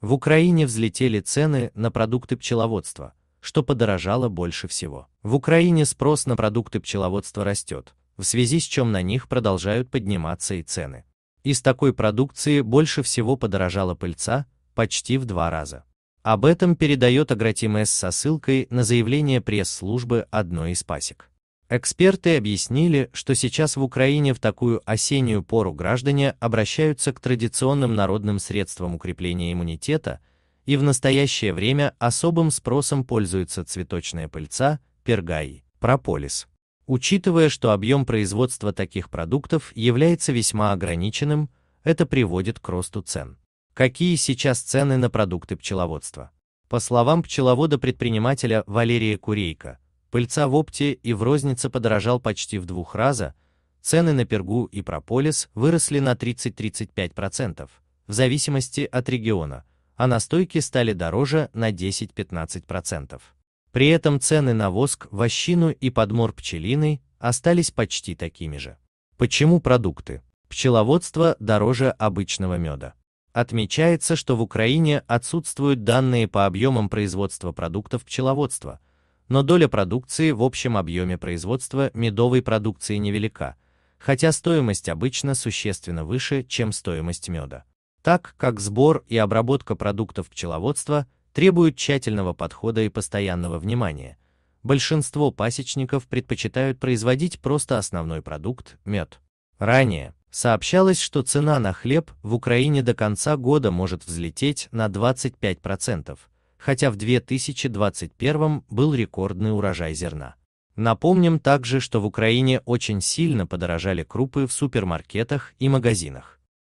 В Украине взлетели цены на продукты пчеловодства, что подорожало больше всего. В Украине спрос на продукты пчеловодства растет, в связи с чем на них продолжают подниматься и цены. Из такой продукции больше всего подорожала пыльца, почти в два раза. Об этом передает Агротим со ссылкой на заявление пресс-службы одной из пасек. Эксперты объяснили, что сейчас в Украине в такую осеннюю пору граждане обращаются к традиционным народным средствам укрепления иммунитета, и в настоящее время особым спросом пользуются цветочная пыльца, пергаи, прополис. Учитывая, что объем производства таких продуктов является весьма ограниченным, это приводит к росту цен. Какие сейчас цены на продукты пчеловодства? По словам пчеловода-предпринимателя Валерия Курейко, пыльца в опте и в рознице подорожал почти в двух раза, цены на пергу и прополис выросли на 30-35%, в зависимости от региона, а настойки стали дороже на 10-15%. При этом цены на воск, вощину и подмор пчелиной остались почти такими же. Почему продукты? Пчеловодство дороже обычного меда. Отмечается, что в Украине отсутствуют данные по объемам производства продуктов пчеловодства – но доля продукции в общем объеме производства медовой продукции невелика, хотя стоимость обычно существенно выше, чем стоимость меда. Так как сбор и обработка продуктов пчеловодства требуют тщательного подхода и постоянного внимания, большинство пасечников предпочитают производить просто основной продукт – мед. Ранее сообщалось, что цена на хлеб в Украине до конца года может взлететь на 25%, хотя в 2021 был рекордный урожай зерна. Напомним также, что в Украине очень сильно подорожали крупы в супермаркетах и магазинах.